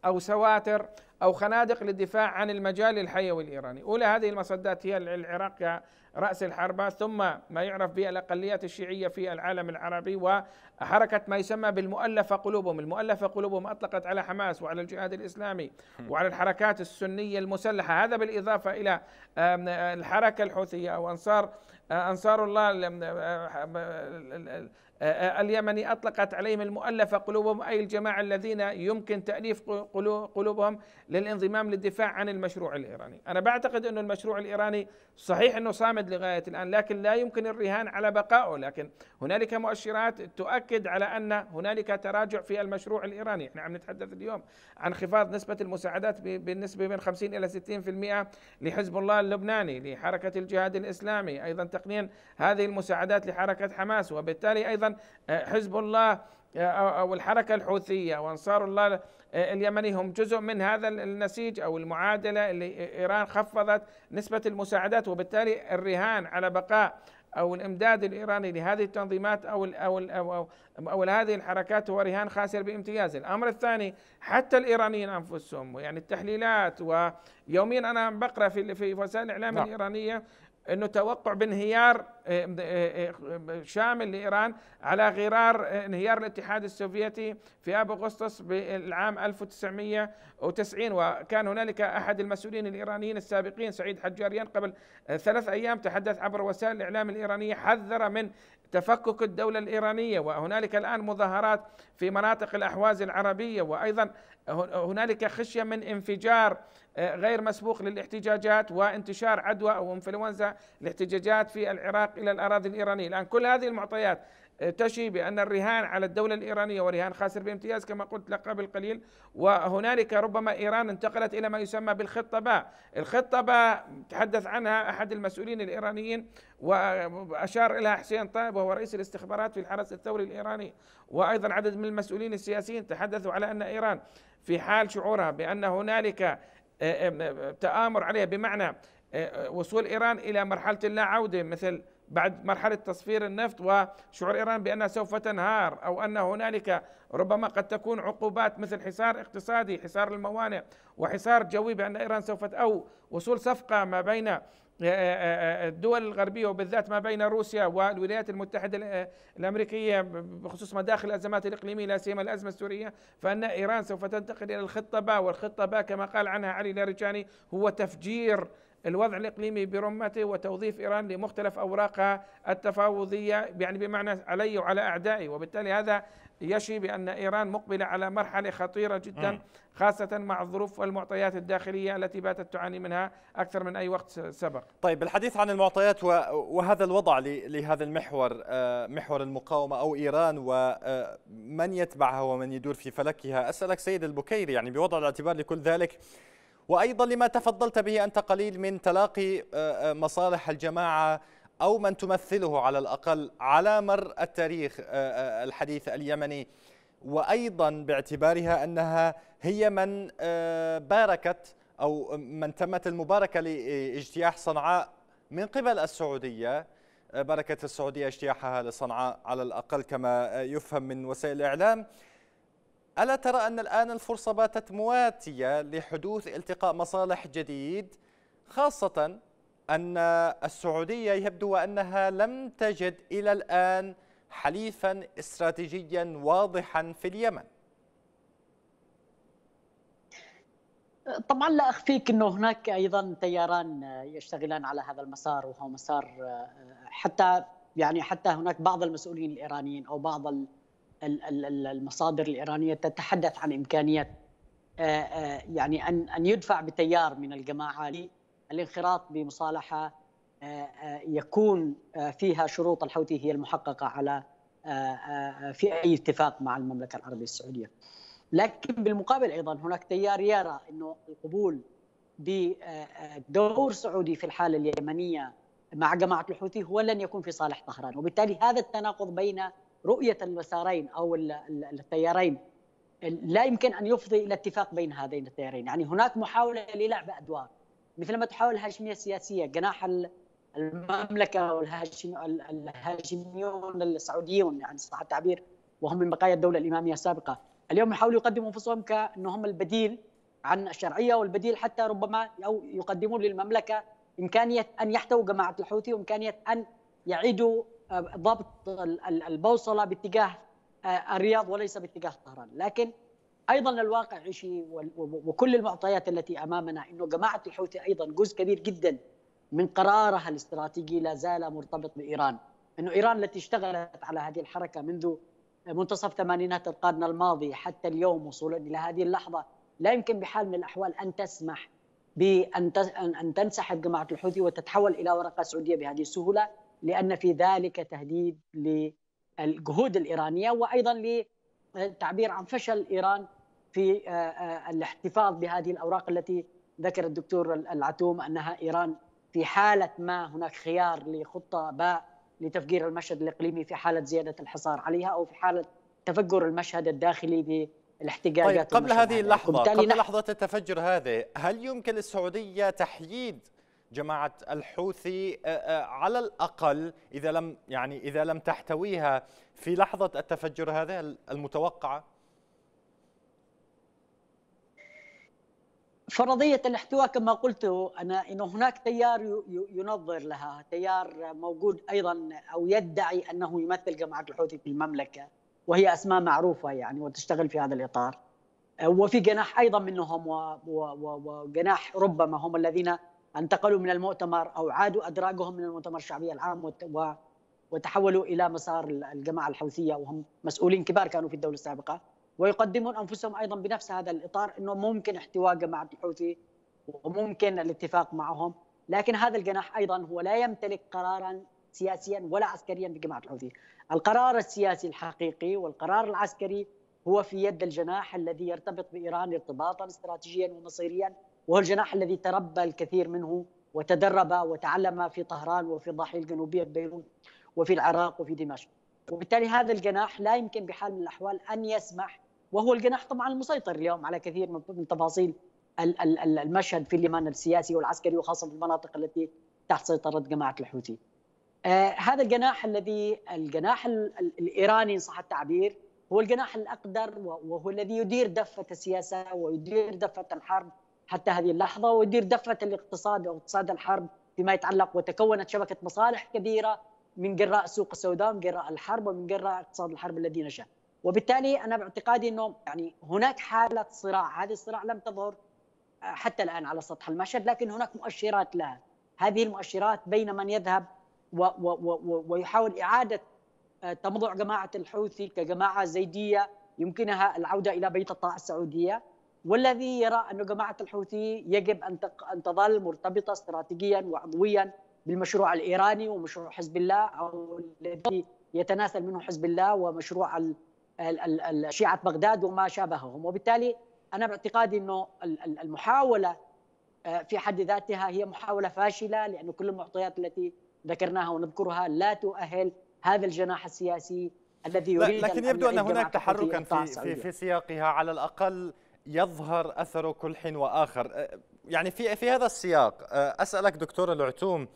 او سواتر او خنادق للدفاع عن المجال الحيوي الايراني، اولى هذه المصدات هي العراق رأس الحربة ثم ما يعرف بالأقليات الشيعية في العالم العربي وحركة ما يسمى بالمؤلفة قلوبهم المؤلفة قلوبهم أطلقت على حماس وعلى الجهاد الإسلامي وعلى الحركات السنية المسلحة هذا بالإضافة إلى الحركة الحوثية أو أنصار آه، أنصار الله آه، آه، اليمني أطلقت عليهم المؤلفة قلوبهم أي الجماعة الذين يمكن تأليف قلوبهم للانضمام للدفاع عن المشروع الإيراني أنا بعتقد أن المشروع الإيراني صحيح انه صامد لغايه الان لكن لا يمكن الرهان على بقائه لكن هنالك مؤشرات تؤكد على ان هنالك تراجع في المشروع الايراني احنا عم نتحدث اليوم عن انخفاض نسبه المساعدات بالنسبه من 50 الى 60% لحزب الله اللبناني لحركه الجهاد الاسلامي ايضا تقنين هذه المساعدات لحركه حماس وبالتالي ايضا آه، حزب الله آه، او الحركه الحوثيه وانصار الله آه، اليمني هم جزء من هذا النسيج او المعادله اللي ايران خفضت نسبه المساعدات وبالتالي الرهان على بقاء او الامداد الايراني لهذه التنظيمات او الـ او الـ او, أو, أو, الـ هذه الحركات هو رهان خاسر بامتياز، الامر الثاني حتى الايرانيين انفسهم يعني التحليلات ويوميا انا بقرا في في وسائل الاعلام نعم. الايرانيه انه توقع بانهيار آه، آه، آه، شامل لايران على غرار انهيار الاتحاد السوفيتي في اب اغسطس بالعام 1990 وكان هنالك احد المسؤولين الايرانيين السابقين سعيد حجاريان قبل ثلاث ايام تحدث عبر وسائل الاعلام الايرانيه حذر من تفكك الدولة الإيرانية وهنالك الآن مظاهرات في مناطق الأحواز العربية وأيضا هنالك خشية من انفجار آه، غير مسبوق للاحتجاجات وانتشار عدوى أو انفلونزا الاحتجاجات في العراق إلى الأراضي الإيرانية الآن كل هذه المعطيات تشي بأن الرهان على الدولة الإيرانية ورهان خاسر بامتياز كما قلت لك قبل قليل وهنالك ربما إيران انتقلت إلى ما يسمى بالخطة باء الخطة باء تحدث عنها أحد المسؤولين الإيرانيين وأشار إلى حسين طيب وهو رئيس الاستخبارات في الحرس الثوري الإيراني وأيضا عدد من المسؤولين السياسيين تحدثوا على أن إيران في حال شعورها بأن هنالك آه، آه، آه، تآمر عليها بمعنى وصول إيران إلى مرحلة اللا عودة مثل بعد مرحلة تصفير النفط وشعور إيران بأنها سوف تنهار أو أن هنالك ربما قد تكون عقوبات مثل حصار اقتصادي حصار الموانئ وحصار جوي بأن إيران سوف أو وصول صفقة ما بين آه، آه، آه، الدول الغربية وبالذات ما بين روسيا والولايات المتحدة الأمريكية بخصوص مداخل الأزمات الإقليمية لا سيما الأزمة السورية فأن إيران سوف تنتقل إلى الخطة باء والخطة باء كما قال عنها علي لاريجاني هو تفجير الوضع الإقليمي برمته وتوظيف إيران لمختلف أوراقها التفاوضية يعني بمعنى علي وعلى أعدائي وبالتالي هذا يشي بأن إيران مقبلة على مرحلة خطيرة جدا خاصة مع الظروف والمعطيات الداخلية التي باتت تعاني منها أكثر من أي وقت سبق طيب الحديث عن المعطيات وهذا الوضع لهذا المحور آه، محور المقاومة أو إيران ومن آه، يتبعها ومن يدور في فلكها أسألك سيد البكيري يعني بوضع الاعتبار لكل ذلك وأيضا لما تفضلت به أنت قليل من تلاقي آه، آه، مصالح الجماعة أو من تمثله على الأقل على مر التاريخ آه، الحديث اليمني وأيضا باعتبارها أنها هي من باركت أو من تمت المباركة لاجتياح صنعاء من قبل السعودية باركت السعودية اجتياحها لصنعاء على الأقل كما يفهم من وسائل الإعلام ألا ترى أن الآن الفرصة باتت مواتية لحدوث التقاء مصالح جديد خاصة أن السعودية يبدو أنها لم تجد إلى الآن حليفا استراتيجيا واضحا في اليمن طبعا لا اخفيك انه هناك ايضا تياران يشتغلان على هذا المسار وهو مسار آه، حتى يعني حتى هناك بعض المسؤولين الايرانيين او بعض المصادر الإيرانية تتحدث عن إمكانية آه، آه، يعني أن أن يدفع بتيار من الجماعة للانخراط بمصالحة آه، يكون فيها شروط الحوثي هي المحققة على في أي اتفاق مع المملكة العربية السعودية لكن بالمقابل أيضا هناك تيار يرى أنه القبول بدور سعودي في الحالة اليمنية مع جماعة الحوثي هو لن يكون في صالح طهران وبالتالي هذا التناقض بين رؤية المسارين أو التيارين لا يمكن أن يفضي إلى اتفاق بين هذين التيارين يعني هناك محاولة للعب أدوار مثلما تحاول الهاشمية السياسية جناح المملكة والهاشميون السعوديون يعني صح التعبير وهم من بقايا الدولة الإمامية السابقة اليوم يحاولوا يقدموا أنفسهم كأنهم البديل عن الشرعية والبديل حتى ربما أو يقدمون للمملكة إمكانية أن يحتووا جماعة الحوثي وإمكانية أن يعيدوا آه، ضبط البوصله باتجاه آه، الرياض وليس باتجاه طهران لكن ايضا الواقع شيء وكل المعطيات التي امامنا انه جماعه الحوثي ايضا جزء كبير جدا من قرارها الاستراتيجي لا زال مرتبط بايران انه ايران التي اشتغلت على هذه الحركه منذ منتصف ثمانينات القرن الماضي حتى اليوم وصولا الى هذه اللحظه لا يمكن بحال من الاحوال ان تسمح بان ان تنسحب جماعه الحوثي وتتحول الى ورقه سعوديه بهذه السهوله لان في ذلك تهديد للجهود الايرانيه وايضا للتعبير عن فشل ايران في آه، آه، الاحتفاظ بهذه الاوراق التي ذكر الدكتور العتوم انها ايران في حاله ما هناك خيار لخطه باء لتفجير المشهد الاقليمي في حاله زياده الحصار عليها او في حاله تفجر المشهد الداخلي بالاحتجاجات طيب قبل هذه اللحظه قبل لحظه التفجر هذه هل يمكن للسعوديه تحييد جماعة الحوثي آه، آه، على الأقل إذا لم يعني إذا لم تحتويها في لحظة التفجر هذه المتوقعة فرضية الاحتواء كما قلت أنا أنه هناك تيار ينظر لها تيار موجود أيضا أو يدعي أنه يمثل جماعة الحوثي في المملكة وهي أسماء معروفة يعني وتشتغل في هذا الإطار آه، وفي جناح أيضا منهم وجناح ربما هم الذين انتقلوا من المؤتمر او عادوا ادراجهم من المؤتمر الشعبي العام وتحولوا الى مسار الجماعه الحوثيه وهم مسؤولين كبار كانوا في الدوله السابقه ويقدمون انفسهم ايضا بنفس هذا الاطار انه ممكن احتواء جماعه الحوثي وممكن الاتفاق معهم لكن هذا الجناح ايضا هو لا يمتلك قرارا سياسيا ولا عسكريا بجماعه الحوثي القرار السياسي الحقيقي والقرار العسكري هو في يد الجناح الذي يرتبط بايران ارتباطا استراتيجيا ومصيريا وهو الجناح الذي تربى الكثير منه وتدرب وتعلم في طهران وفي الضاحيه الجنوبيه بيروت وفي العراق وفي دمشق وبالتالي هذا الجناح لا يمكن بحال من الاحوال ان يسمح وهو الجناح طبعا المسيطر اليوم على كثير من تفاصيل المشهد في اليمن السياسي والعسكري وخاصه في المناطق التي تحت سيطره جماعه الحوثي. آه، هذا الجناح الذي الجناح الايراني ان صح التعبير هو الجناح الاقدر وهو الذي يدير دفه السياسه ويدير دفه الحرب حتى هذه اللحظة ويدير دفة الاقتصاد أو اقتصاد الحرب فيما يتعلق وتكونت شبكة مصالح كبيرة من جراء السوق السوداء من جراء الحرب ومن جراء اقتصاد الحرب الذي نشأ وبالتالي أنا باعتقادي أنه يعني هناك حالة صراع هذه الصراع لم تظهر آه، حتى الآن على سطح المشهد لكن هناك مؤشرات لها هذه المؤشرات بين من يذهب و و و ويحاول إعادة آه، تمضع جماعة الحوثي كجماعة زيدية يمكنها العودة إلى بيت الطاعة السعودية والذي يرى أن جماعة الحوثي يجب أن أن تظل مرتبطة استراتيجيا وعضويا بالمشروع الإيراني ومشروع حزب الله أو الذي يتناسل منه حزب الله ومشروع شيعة بغداد وما شابههم وبالتالي أنا باعتقادي أنه المحاولة آه، في حد ذاتها هي محاولة فاشلة لأن كل المعطيات التي ذكرناها ونذكرها لا تؤهل هذا الجناح السياسي الذي يريد لكن أن يبدو أن هناك تحركا في, في, في سياقها على الأقل يظهر اثره كل حين واخر أه، يعني في في هذا السياق أه، اسالك دكتور العتوم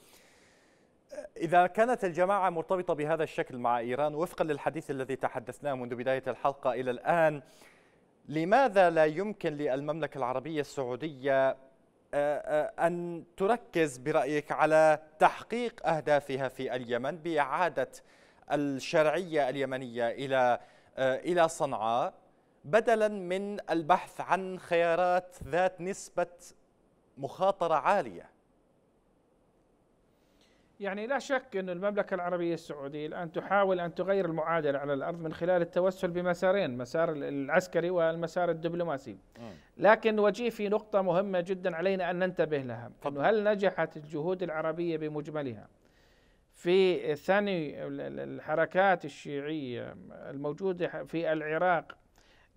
أه، إذا كانت الجماعة مرتبطة بهذا الشكل مع إيران وفقا للحديث الذي تحدثناه منذ بداية الحلقة إلى الآن لماذا لا يمكن للمملكة العربية السعودية أن تركز برأيك على تحقيق أهدافها في اليمن بإعادة الشرعية اليمنية إلى إلى صنعاء بدلا من البحث عن خيارات ذات نسبة مخاطرة عالية يعني لا شك أن المملكة العربية السعودية الآن تحاول أن تغير المعادلة على الأرض من خلال التوسل بمسارين مسار العسكري والمسار الدبلوماسي م. لكن وجيه في نقطة مهمة جدا علينا أن ننتبه لها أنه هل نجحت الجهود العربية بمجملها في ثاني الحركات الشيعية الموجودة في العراق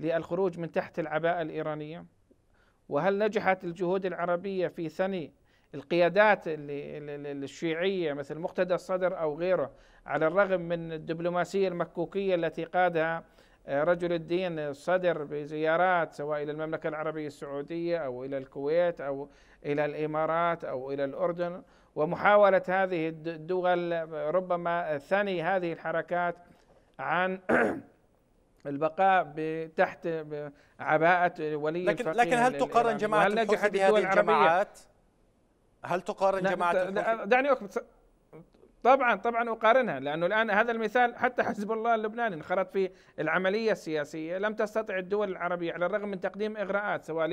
للخروج من تحت العباءة الإيرانية وهل نجحت الجهود العربية في ثني القيادات الشيعية مثل مقتدى الصدر أو غيره على الرغم من الدبلوماسية المكوكية التي قادها آه، رجل الدين الصدر بزيارات سواء إلى المملكة العربية السعودية أو إلى الكويت أو إلى الإمارات أو إلى الأردن ومحاولة هذه الدول آه، ربما ثني هذه الحركات عن البقاء تحت عباءة ولي لكن لكن هل تقارن جماعة الحوثي بهذه الجماعات؟ هل تقارن جماعة الحوثي؟ دعني أكمل طبعا طبعا اقارنها لانه الان هذا المثال حتى حزب الله اللبناني انخرط في العمليه السياسيه لم تستطع الدول العربيه على الرغم من تقديم اغراءات سواء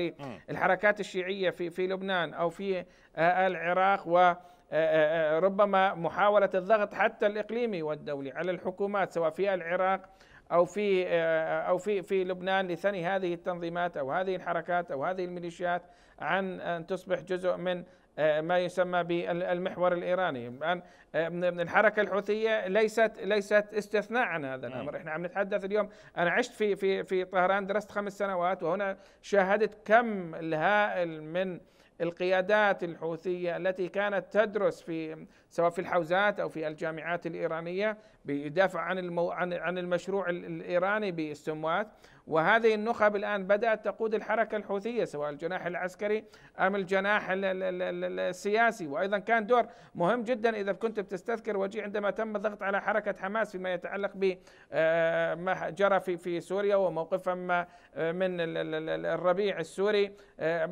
للحركات الشيعيه في في لبنان او في آه، العراق و آه، آه، ربما محاوله الضغط حتى الاقليمي والدولي على الحكومات سواء في العراق او في آه، او في في لبنان لثني هذه التنظيمات او هذه الحركات او هذه الميليشيات عن ان تصبح جزء من آه، ما يسمى بالمحور الايراني الان آه، الحركه الحوثيه ليست ليست استثناء عن هذا نعم. الامر احنا عم نتحدث اليوم انا عشت في في في طهران درست خمس سنوات وهنا شاهدت كم الهائل من القيادات الحوثيه التي كانت تدرس في سواء في الحوزات او في الجامعات الايرانيه بيدافع عن عن المشروع الايراني بالسموات وهذه النخب الآن بدأت تقود الحركة الحوثية سواء الجناح العسكري أم الجناح السياسي وأيضا كان دور مهم جدا إذا كنت بتستذكر وجيه عندما تم الضغط على حركة حماس فيما يتعلق بما آه، جرى في في سوريا وموقفها آه، من الربيع السوري آه،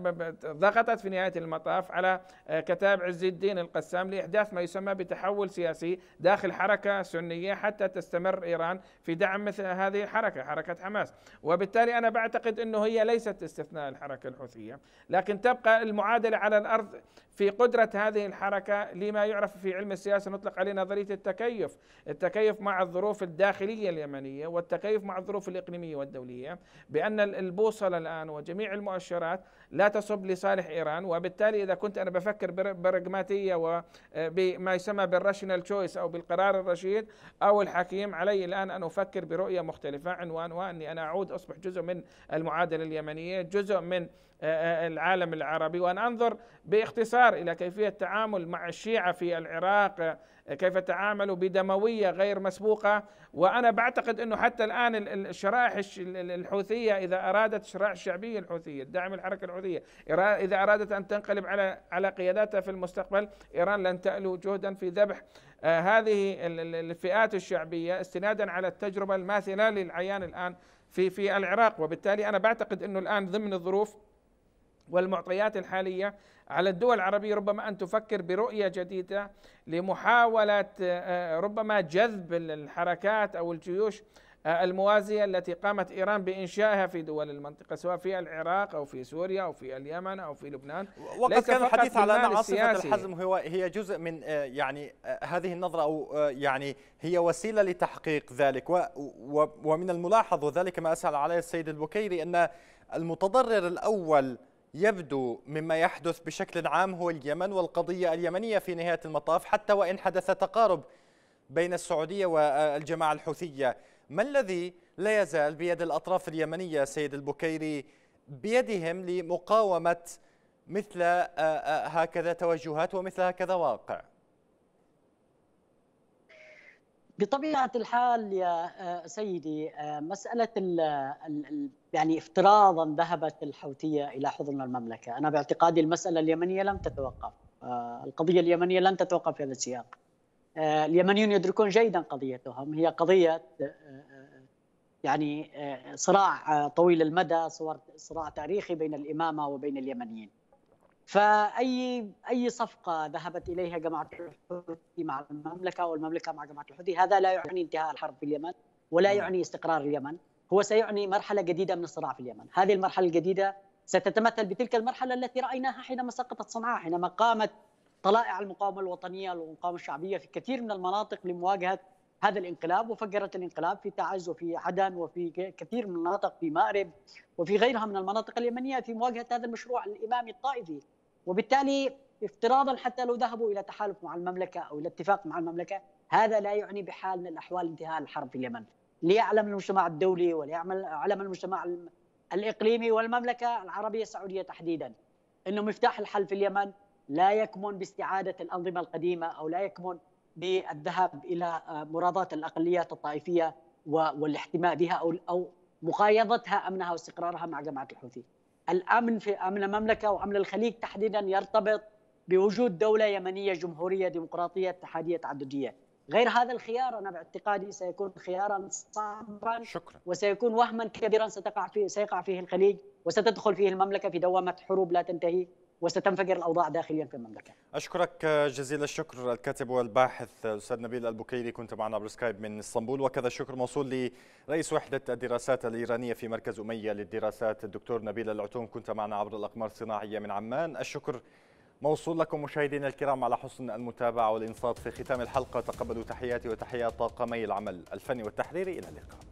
ضغطت في نهاية المطاف على كتاب عز الدين القسام لإحداث ما يسمى بتحول سياسي داخل حركة سنية حتى تستمر إيران في دعم مثل هذه الحركة حركة حماس وبالتالي أنا بعتقد أنه هي ليست استثناء الحركة الحوثية لكن تبقى المعادلة على الأرض في قدرة هذه الحركة لما يعرف في علم السياسة نطلق عليه نظرية التكيف التكيف مع الظروف الداخلية اليمنية والتكيف مع الظروف الإقليمية والدولية بأن البوصلة الآن وجميع المؤشرات لا تصب لصالح إيران وبالتالي إذا كنت أنا بفكر برغماتيه وبما آه، يسمى بالراشنال تشويس أو بالقرار الرشيد أو الحكيم علي الآن أن أفكر برؤية مختلفة عنوانها أني أنا أعود أصبح جزء من المعادلة اليمنية جزء من العالم العربي وان انظر باختصار الى كيفيه التعامل مع الشيعه في العراق كيف تعاملوا بدمويه غير مسبوقه وانا بعتقد انه حتى الان الشرائح الحوثيه اذا ارادت الشرائح الشعبيه الحوثيه الدعم الحركه الحوثيه اذا ارادت ان تنقلب على على قياداتها في المستقبل ايران لن تالو جهدا في ذبح آه، هذه الفئات الشعبيه استنادا على التجربه الماثله للعيان الان في في العراق وبالتالي انا بعتقد انه الان ضمن الظروف والمعطيات الحاليه على الدول العربيه ربما ان تفكر برؤيه جديده لمحاوله آه، آه، ربما جذب الحركات او الجيوش آه، الموازيه التي قامت ايران بانشائها في دول المنطقه سواء في العراق او في سوريا او في اليمن او في لبنان وقد كان الحديث على ان عاصفه الحزم هو هي جزء من يعني هذه النظره او يعني هي وسيله لتحقيق ذلك ومن الملاحظ وذلك ما اسال عليه السيد البكيري ان المتضرر الاول يبدو مما يحدث بشكل عام هو اليمن والقضية اليمنية في نهاية المطاف حتى وإن حدث تقارب بين السعودية والجماعة الحوثية ما الذي لا يزال بيد الأطراف اليمنية سيد البكيري بيدهم لمقاومة مثل آه، آه، هكذا توجهات ومثل هكذا واقع بطبيعة الحال يا آه، سيدي مسألة يعني افتراضا ذهبت الحوثيه الى حضن المملكه، انا باعتقادي المساله اليمنيه لم تتوقف، آه، القضيه اليمنيه لن تتوقف في هذا السياق. آه، اليمنيون يدركون جيدا قضيتهم، هي قضيه آه، يعني صراع طويل المدى، صراع تاريخي بين الامامه وبين اليمنيين. فاي اي صفقه ذهبت اليها جماعه الحوثي مع المملكه والمملكه مع جماعه الحوثي، هذا لا يعني انتهاء الحرب في اليمن ولا نعم. يعني استقرار اليمن. هو سيعني مرحلة جديدة من الصراع في اليمن هذه المرحلة الجديدة ستتمثل بتلك المرحلة التي رأيناها حينما سقطت صنعاء حينما قامت طلائع المقاومة الوطنية والمقاومة الشعبية في كثير من المناطق لمواجهة هذا الانقلاب وفجرت الانقلاب في تعز وفي عدن وفي كثير من المناطق في مأرب وفي غيرها من المناطق اليمنية في مواجهة هذا المشروع الإمامي الطائفي وبالتالي افتراضا حتى لو ذهبوا إلى تحالف مع المملكة أو إلى اتفاق مع المملكة هذا لا يعني بحال من الأحوال انتهاء الحرب في اليمن ليعلم المجتمع الدولي وليعلم علم المجتمع الاقليمي والمملكه العربيه السعوديه تحديدا انه مفتاح الحل في اليمن لا يكمن باستعاده الانظمه القديمه او لا يكمن بالذهاب الى آه، مرادات الاقليات الطائفيه والاحتماء بها او او مقايضتها امنها واستقرارها مع جماعه الحوثي. الامن في امن المملكه وامن الخليج تحديدا يرتبط بوجود دوله يمنيه جمهوريه ديمقراطيه اتحاديه تعدديه. غير هذا الخيار انا باعتقادي سيكون خيارا صعبا شكرا وسيكون وهما كبيرا ستقع فيه سيقع فيه الخليج وستدخل فيه المملكه في دوامه حروب لا تنتهي وستنفجر الاوضاع داخليا في المملكه. اشكرك جزيل الشكر الكاتب والباحث الاستاذ نبيل البكيري كنت معنا عبر سكايب من اسطنبول وكذا الشكر موصول لرئيس وحده الدراسات الايرانيه في مركز اميه للدراسات الدكتور نبيل العتوم كنت معنا عبر الاقمار الصناعيه من عمان، الشكر موصول لكم مشاهدينا الكرام على حسن المتابعة والإنصات في ختام الحلقة تقبلوا تحياتي وتحيات طاقمي العمل الفني والتحريري إلى اللقاء